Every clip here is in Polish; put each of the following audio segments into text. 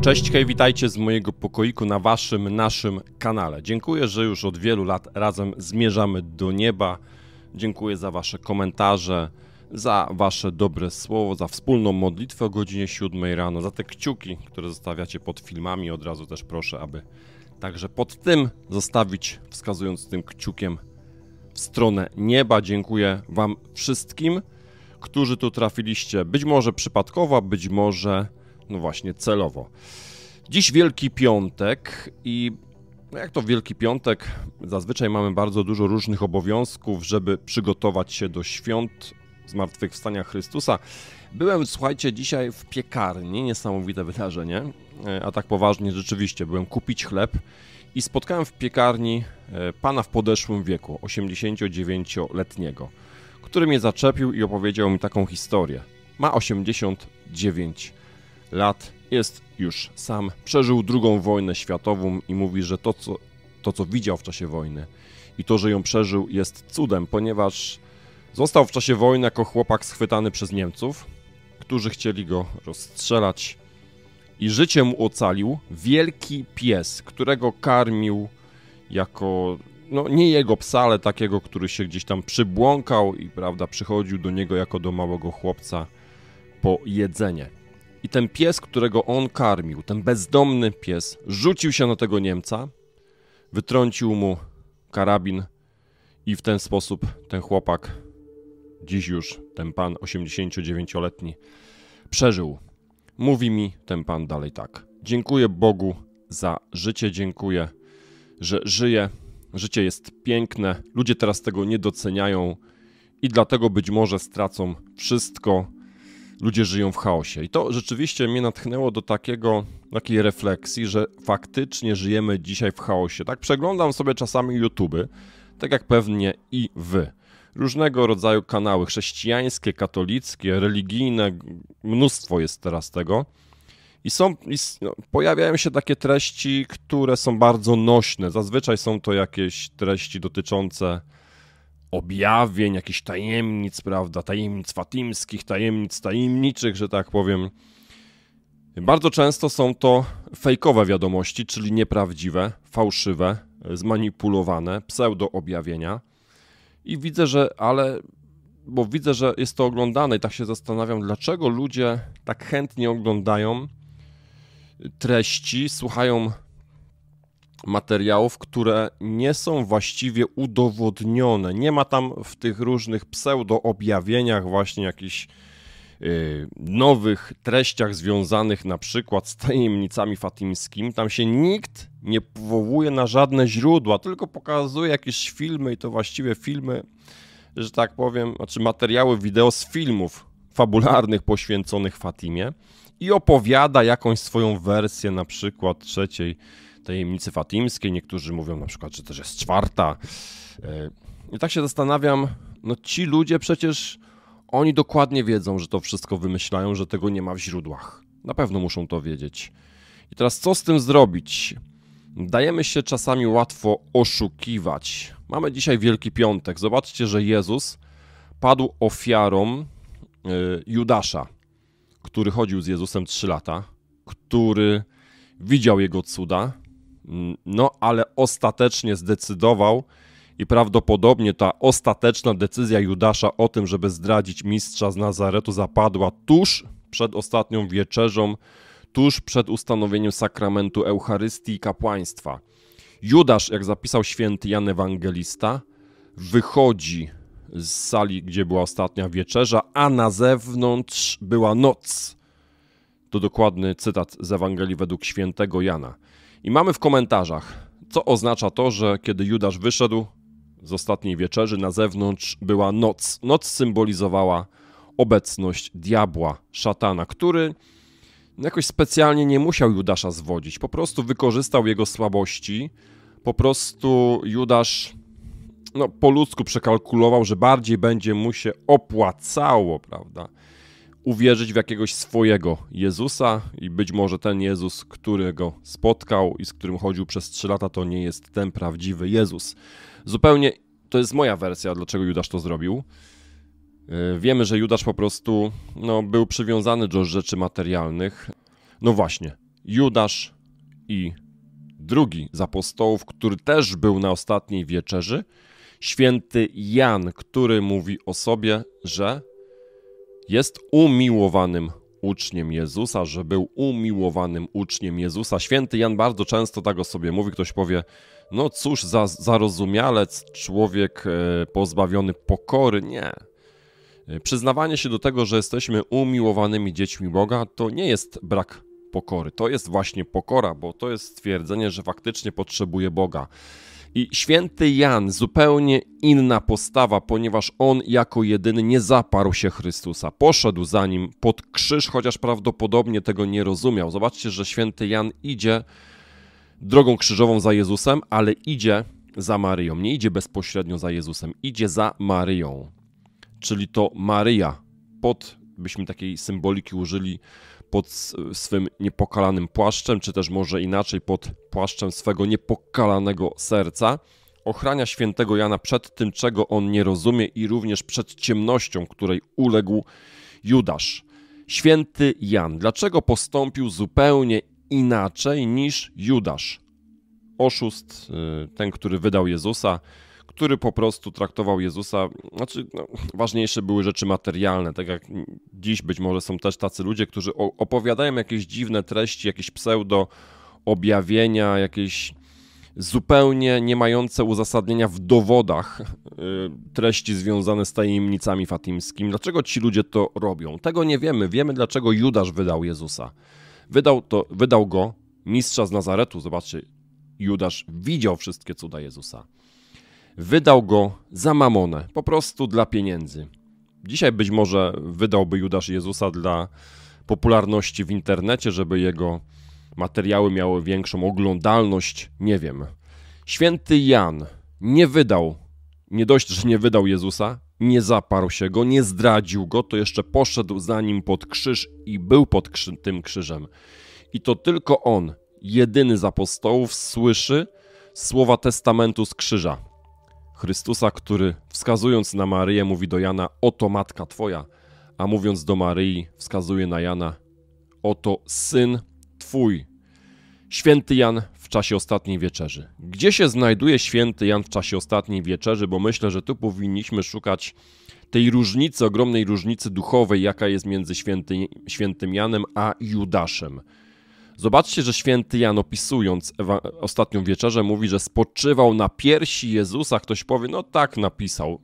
Cześć, hej, witajcie z mojego pokoiku na waszym, naszym kanale. Dziękuję, że już od wielu lat razem zmierzamy do nieba. Dziękuję za wasze komentarze, za Wasze dobre słowo, za wspólną modlitwę o godzinie 7 rano, za te kciuki, które zostawiacie pod filmami. Od razu też proszę, aby także pod tym zostawić, wskazując tym kciukiem w stronę nieba. Dziękuję Wam wszystkim, którzy tu trafiliście. Być może przypadkowo, być może, no właśnie, celowo. Dziś Wielki Piątek i no jak to Wielki Piątek, zazwyczaj mamy bardzo dużo różnych obowiązków, żeby przygotować się do świąt, zmartwychwstania Chrystusa. Byłem, słuchajcie, dzisiaj w piekarni, niesamowite wydarzenie, e, a tak poważnie rzeczywiście, byłem kupić chleb i spotkałem w piekarni e, pana w podeszłym wieku, 89-letniego, który mnie zaczepił i opowiedział mi taką historię. Ma 89 lat, jest już sam, przeżył II wojnę światową i mówi, że to co, to, co widział w czasie wojny i to, że ją przeżył, jest cudem, ponieważ Został w czasie wojny jako chłopak schwytany przez Niemców, którzy chcieli go rozstrzelać. I życie mu ocalił wielki pies, którego karmił jako no nie jego psa, ale takiego, który się gdzieś tam przybłąkał i prawda, przychodził do niego jako do małego chłopca po jedzenie. I ten pies, którego on karmił, ten bezdomny pies, rzucił się na tego Niemca, wytrącił mu karabin i w ten sposób ten chłopak dziś już ten pan 89-letni przeżył. Mówi mi ten pan dalej tak. Dziękuję Bogu za życie, dziękuję, że żyję. Życie jest piękne, ludzie teraz tego nie doceniają i dlatego być może stracą wszystko. Ludzie żyją w chaosie. I to rzeczywiście mnie natchnęło do takiego, takiej refleksji, że faktycznie żyjemy dzisiaj w chaosie. Tak przeglądam sobie czasami YouTube, tak jak pewnie i wy różnego rodzaju kanały chrześcijańskie, katolickie, religijne, mnóstwo jest teraz tego. I są, i no, pojawiają się takie treści, które są bardzo nośne. Zazwyczaj są to jakieś treści dotyczące objawień, jakichś tajemnic, prawda? Tajemnic fatimskich, tajemnic tajemniczych, że tak powiem. Bardzo często są to fejkowe wiadomości, czyli nieprawdziwe, fałszywe, zmanipulowane, pseudoobjawienia. objawienia i widzę, że ale bo widzę, że jest to oglądane i tak się zastanawiam, dlaczego ludzie tak chętnie oglądają treści, słuchają materiałów, które nie są właściwie udowodnione. Nie ma tam w tych różnych pseudo-objawieniach właśnie jakichś Y, nowych treściach związanych na przykład z tajemnicami fatimskimi, tam się nikt nie powołuje na żadne źródła, tylko pokazuje jakieś filmy i to właściwie filmy, że tak powiem, znaczy materiały wideo z filmów fabularnych poświęconych Fatimie i opowiada jakąś swoją wersję na przykład trzeciej tajemnicy fatimskiej, niektórzy mówią na przykład, że też jest czwarta. Y, I tak się zastanawiam, no ci ludzie przecież oni dokładnie wiedzą, że to wszystko wymyślają, że tego nie ma w źródłach. Na pewno muszą to wiedzieć. I teraz co z tym zrobić? Dajemy się czasami łatwo oszukiwać. Mamy dzisiaj Wielki Piątek. Zobaczcie, że Jezus padł ofiarą yy, Judasza, który chodził z Jezusem 3 lata, który widział jego cuda, mm, no ale ostatecznie zdecydował, i prawdopodobnie ta ostateczna decyzja Judasza o tym, żeby zdradzić mistrza z Nazaretu, zapadła tuż przed ostatnią wieczerzą, tuż przed ustanowieniem sakramentu Eucharystii i kapłaństwa. Judasz, jak zapisał święty Jan Ewangelista, wychodzi z sali, gdzie była ostatnia wieczerza, a na zewnątrz była noc. To dokładny cytat z Ewangelii według świętego Jana. I mamy w komentarzach, co oznacza to, że kiedy Judasz wyszedł, z ostatniej wieczerzy. Na zewnątrz była noc. Noc symbolizowała obecność diabła, szatana, który jakoś specjalnie nie musiał Judasza zwodzić. Po prostu wykorzystał jego słabości. Po prostu Judasz no, po ludzku przekalkulował, że bardziej będzie mu się opłacało, prawda? uwierzyć w jakiegoś swojego Jezusa i być może ten Jezus, którego spotkał i z którym chodził przez 3 lata, to nie jest ten prawdziwy Jezus. Zupełnie to jest moja wersja, dlaczego Judasz to zrobił. E, wiemy, że Judasz po prostu no, był przywiązany do rzeczy materialnych. No właśnie, Judasz i drugi z apostołów, który też był na ostatniej wieczerzy, święty Jan, który mówi o sobie, że jest umiłowanym uczniem Jezusa, że był umiłowanym uczniem Jezusa. Święty Jan bardzo często tak o sobie mówi, ktoś powie, no cóż za zarozumialec, człowiek e, pozbawiony pokory. Nie. E, przyznawanie się do tego, że jesteśmy umiłowanymi dziećmi Boga, to nie jest brak pokory. To jest właśnie pokora, bo to jest stwierdzenie, że faktycznie potrzebuje Boga. I święty Jan zupełnie inna postawa, ponieważ on jako jedyny nie zaparł się Chrystusa. Poszedł za nim pod krzyż, chociaż prawdopodobnie tego nie rozumiał. Zobaczcie, że święty Jan idzie drogą krzyżową za Jezusem, ale idzie za Maryją. Nie idzie bezpośrednio za Jezusem, idzie za Maryją. Czyli to Maryja pod, byśmy takiej symboliki użyli, pod swym niepokalanym płaszczem, czy też może inaczej pod płaszczem swego niepokalanego serca. Ochrania świętego Jana przed tym, czego on nie rozumie, i również przed ciemnością, której uległ Judasz. Święty Jan, dlaczego postąpił zupełnie inaczej niż Judasz? Oszust, y, ten, który wydał Jezusa, który po prostu traktował Jezusa, znaczy no, ważniejsze były rzeczy materialne, tak jak dziś być może są też tacy ludzie, którzy opowiadają jakieś dziwne treści, jakieś pseudo objawienia, jakieś zupełnie nie mające uzasadnienia w dowodach y, treści związane z tajemnicami fatimskimi. Dlaczego ci ludzie to robią? Tego nie wiemy. Wiemy, dlaczego Judasz wydał Jezusa. Wydał, to, wydał go mistrza z Nazaretu. Zobaczcie, Judasz widział wszystkie cuda Jezusa wydał go za mamonę, po prostu dla pieniędzy. Dzisiaj być może wydałby Judasz Jezusa dla popularności w internecie, żeby jego materiały miały większą oglądalność, nie wiem. Święty Jan nie wydał, nie dość, że nie wydał Jezusa, nie zaparł się go, nie zdradził go, to jeszcze poszedł za nim pod krzyż i był pod krzy tym krzyżem. I to tylko on, jedyny z apostołów, słyszy słowa testamentu z krzyża. Chrystusa, który wskazując na Maryję mówi do Jana: Oto matka twoja, a mówiąc do Maryi wskazuje na Jana: Oto syn twój. Święty Jan w czasie ostatniej wieczerzy. Gdzie się znajduje święty Jan w czasie ostatniej wieczerzy? Bo myślę, że tu powinniśmy szukać tej różnicy, ogromnej różnicy duchowej, jaka jest między święty, świętym Janem a Judaszem. Zobaczcie, że święty Jan opisując ostatnią wieczerzę mówi, że spoczywał na piersi Jezusa. Ktoś powie, no tak napisał.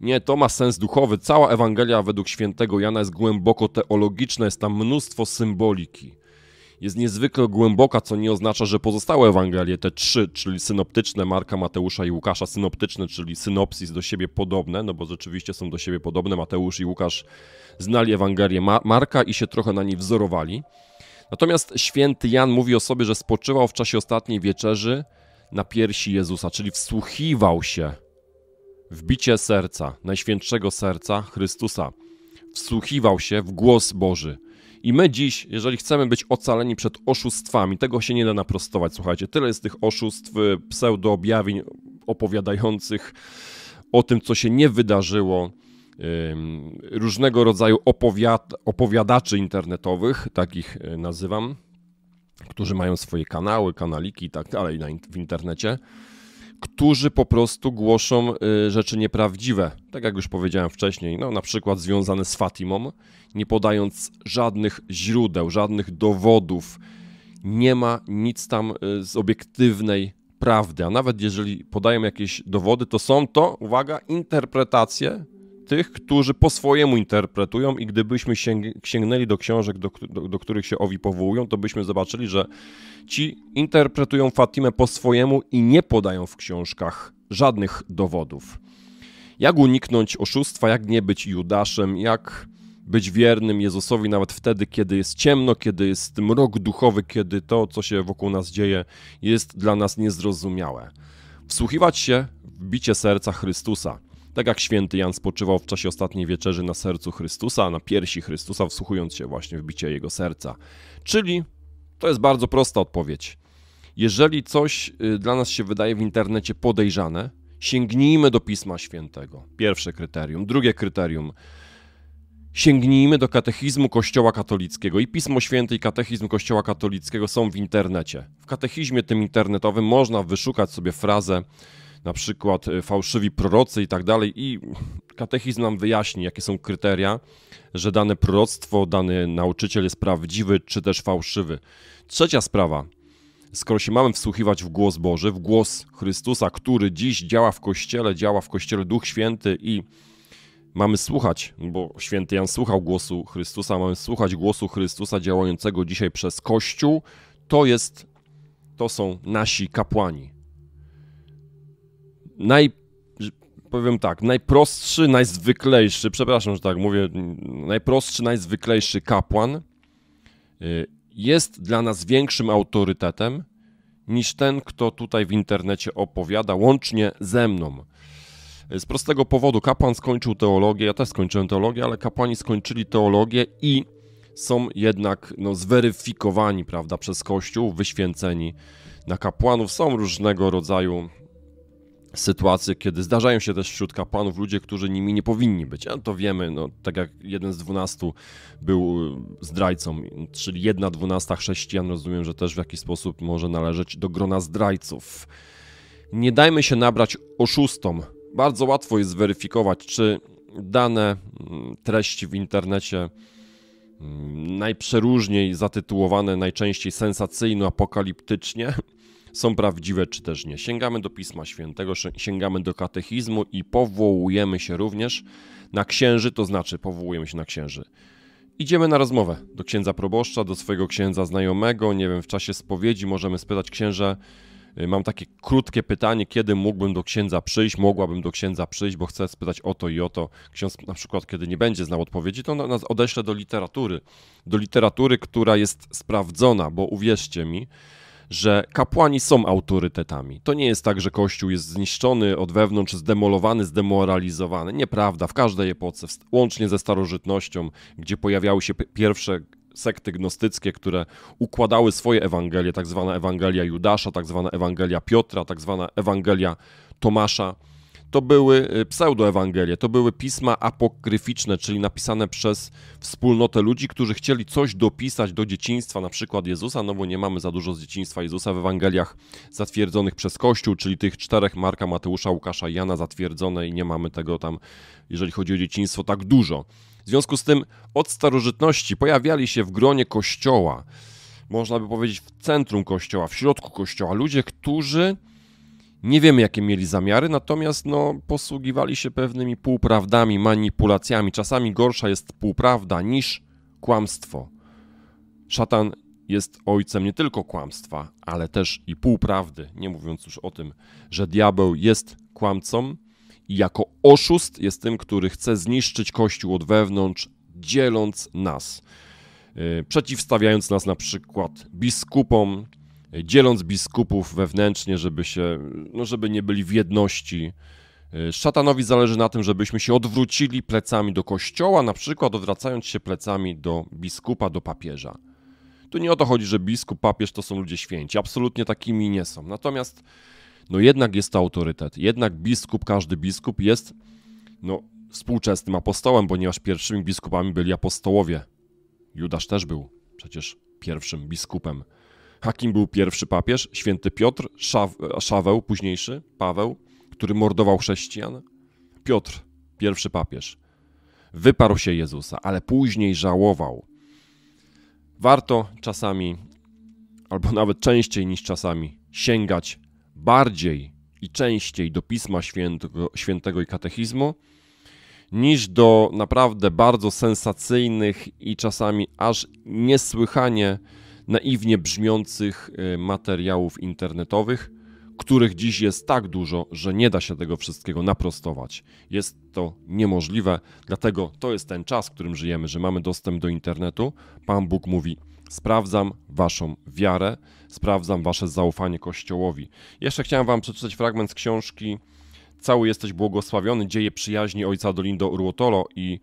Nie, to ma sens duchowy. Cała Ewangelia według świętego Jana jest głęboko teologiczna, jest tam mnóstwo symboliki. Jest niezwykle głęboka, co nie oznacza, że pozostałe Ewangelie, te trzy, czyli synoptyczne Marka, Mateusza i Łukasza, synoptyczne, czyli synopsis do siebie podobne, no bo rzeczywiście są do siebie podobne. Mateusz i Łukasz znali Ewangelię Marka i się trochę na niej wzorowali. Natomiast święty Jan mówi o sobie, że spoczywał w czasie ostatniej wieczerzy na piersi Jezusa, czyli wsłuchiwał się w bicie serca, najświętszego serca Chrystusa. Wsłuchiwał się w głos Boży. I my dziś, jeżeli chcemy być ocaleni przed oszustwami, tego się nie da naprostować. Słuchajcie, tyle jest tych oszustw, pseudoobjawień opowiadających o tym, co się nie wydarzyło różnego rodzaju opowiad opowiadaczy internetowych, takich e, nazywam, którzy mają swoje kanały, kanaliki i tak dalej w internecie, którzy po prostu głoszą e, rzeczy nieprawdziwe. Tak jak już powiedziałem wcześniej, no na przykład związane z Fatimą, nie podając żadnych źródeł, żadnych dowodów. Nie ma nic tam e, z obiektywnej prawdy, a nawet jeżeli podają jakieś dowody, to są to, uwaga, interpretacje tych, którzy po swojemu interpretują i gdybyśmy sięgnęli do książek, do, do, do, których się owi powołują, to byśmy zobaczyli, że ci interpretują Fatimę po swojemu i nie podają w książkach żadnych dowodów. Jak uniknąć oszustwa, jak nie być Judaszem, jak być wiernym Jezusowi nawet wtedy, kiedy jest ciemno, kiedy jest mrok duchowy, kiedy to, co się wokół nas dzieje, jest dla nas niezrozumiałe. Wsłuchiwać się w bicie serca Chrystusa, tak jak święty Jan spoczywał w czasie ostatniej wieczerzy na sercu Chrystusa, na piersi Chrystusa, wsłuchując się właśnie w bicie jego serca. Czyli to jest bardzo prosta odpowiedź. Jeżeli coś y, dla nas się wydaje w internecie podejrzane, sięgnijmy do Pisma Świętego. Pierwsze kryterium. Drugie kryterium. Sięgnijmy do katechizmu Kościoła katolickiego. I Pismo Święte i katechizm Kościoła katolickiego są w internecie. W katechizmie tym internetowym można wyszukać sobie frazę na przykład e, fałszywi prorocy i tak dalej. I katechizm nam wyjaśni, jakie są kryteria, że dane proroctwo, dany nauczyciel jest prawdziwy czy też fałszywy. Trzecia sprawa. Skoro się mamy wsłuchiwać w głos Boży, w głos Chrystusa, który dziś działa w Kościele, działa w Kościele Duch Święty i mamy słuchać, bo święty Jan słuchał głosu Chrystusa, mamy słuchać głosu Chrystusa działającego dzisiaj przez Kościół, to jest, to są nasi kapłani naj powiem tak, najprostszy, najzwyklejszy, przepraszam, że tak mówię, najprostszy, najzwyklejszy kapłan y, jest dla nas większym autorytetem niż ten, kto tutaj w internecie opowiada, łącznie ze mną. Z prostego powodu, kapłan skończył teologię, ja też skończyłem teologię, ale kapłani skończyli teologię i są jednak no, zweryfikowani, prawda, przez Kościół, wyświęceni na kapłanów. Są różnego rodzaju sytuacje, kiedy zdarzają się też wśród kapłanów ludzie, którzy nimi nie powinni być. A to wiemy, no, tak jak jeden z dwunastu był zdrajcą, czyli jedna dwunasta chrześcijan, rozumiem, że też w jakiś sposób może należeć do grona zdrajców. Nie dajmy się nabrać oszustom. Bardzo łatwo jest zweryfikować, czy dane mm, treści w internecie mm, najprzeróżniej zatytułowane, najczęściej sensacyjno-apokaliptycznie – są prawdziwe czy też nie. Sięgamy do Pisma Świętego, sięgamy do katechizmu i powołujemy się również na księży, to znaczy powołujemy się na księży. Idziemy na rozmowę do księdza proboszcza, do swojego księdza znajomego, nie wiem, w czasie spowiedzi możemy spytać księża, y, mam takie krótkie pytanie, kiedy mógłbym do księdza przyjść, mogłabym do księdza przyjść, bo chcę spytać o to i o to. Ksiądz na przykład, kiedy nie będzie znał odpowiedzi, to nas odeśle do literatury. Do literatury, która jest sprawdzona, bo uwierzcie mi, że kapłani są autorytetami. To nie jest tak, że Kościół jest zniszczony od wewnątrz, zdemolowany, zdemoralizowany. Nieprawda, w każdej epoce, łącznie ze starożytnością, gdzie pojawiały się pierwsze sekty gnostyckie, które układały swoje Ewangelie, tak zwana Ewangelia Judasza, tak zwana Ewangelia Piotra, tak zwana Ewangelia Tomasza to były y, pseudoewangelie, to były pisma apokryficzne, czyli napisane przez wspólnotę ludzi, którzy chcieli coś dopisać do dzieciństwa, na przykład Jezusa, no bo nie mamy za dużo z dzieciństwa Jezusa w Ewangeliach zatwierdzonych przez Kościół, czyli tych czterech Marka, Mateusza, Łukasza, Jana zatwierdzone i nie mamy tego tam, jeżeli chodzi o dzieciństwo, tak dużo. W związku z tym od starożytności pojawiali się w gronie Kościoła, można by powiedzieć w centrum Kościoła, w środku Kościoła, ludzie, którzy nie wiemy, jakie mieli zamiary, natomiast no, posługiwali się pewnymi półprawdami, manipulacjami. Czasami gorsza jest półprawda niż kłamstwo. Szatan jest ojcem nie tylko kłamstwa, ale też i półprawdy, nie mówiąc już o tym, że diabeł jest kłamcą i jako oszust jest tym, który chce zniszczyć Kościół od wewnątrz, dzieląc nas, e, przeciwstawiając nas na przykład biskupom, dzieląc biskupów wewnętrznie, żeby się, no żeby nie byli w jedności. E, szatanowi zależy na tym, żebyśmy się odwrócili plecami do kościoła, na przykład odwracając się plecami do biskupa, do papieża. Tu nie o to chodzi, że biskup, papież to są ludzie święci. Absolutnie takimi nie są. Natomiast, no jednak jest to autorytet. Jednak biskup, każdy biskup jest, no, współczesnym apostołem, ponieważ pierwszymi biskupami byli apostołowie. Judasz też był przecież pierwszym biskupem. Hakim był pierwszy papież, święty Piotr, Szaweł, późniejszy Paweł, który mordował chrześcijan. Piotr, pierwszy papież. Wyparł się Jezusa, ale później żałował. Warto czasami, albo nawet częściej niż czasami, sięgać bardziej i częściej do Pisma Świętego, Świętego i Katechizmu, niż do naprawdę bardzo sensacyjnych i czasami aż niesłychanie naiwnie brzmiących e, materiałów internetowych, których dziś jest tak dużo, że nie da się tego wszystkiego naprostować. Jest to niemożliwe, dlatego to jest ten czas, w którym żyjemy, że mamy dostęp do internetu. Pan Bóg mówi: Sprawdzam waszą wiarę, sprawdzam wasze zaufanie Kościołowi. Jeszcze chciałem wam przeczytać fragment z książki Cały jesteś błogosławiony, dzieje przyjaźni ojca Dolindo Urłotolo i,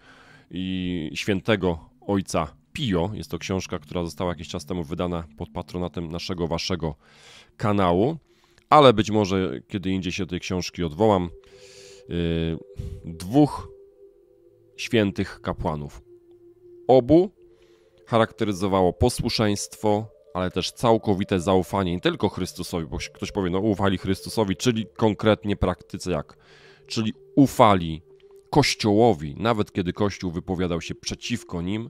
i świętego ojca Pio. Jest to książka, która została jakiś czas temu wydana pod patronatem naszego, waszego kanału, ale być może kiedy indziej się tej książki odwołam. Yy, dwóch świętych kapłanów. Obu charakteryzowało posłuszeństwo, ale też całkowite zaufanie nie tylko Chrystusowi, bo ktoś powie, no ufali Chrystusowi, czyli konkretnie praktyce jak? Czyli ufali Kościołowi, nawet kiedy Kościół wypowiadał się przeciwko nim,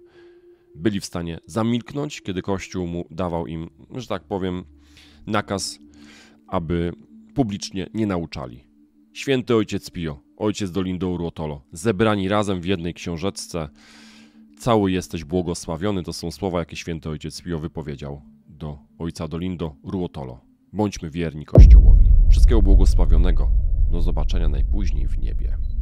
byli w stanie zamilknąć, kiedy Kościół mu dawał im, że tak powiem, nakaz, aby publicznie nie nauczali. Święty ojciec Pio, ojciec Dolindo Ruotolo, zebrani razem w jednej książeczce, cały jesteś błogosławiony, to są słowa, jakie święty ojciec Pio wypowiedział do ojca Dolindo Ruotolo. Bądźmy wierni Kościołowi. Wszystkiego błogosławionego. Do zobaczenia najpóźniej w niebie.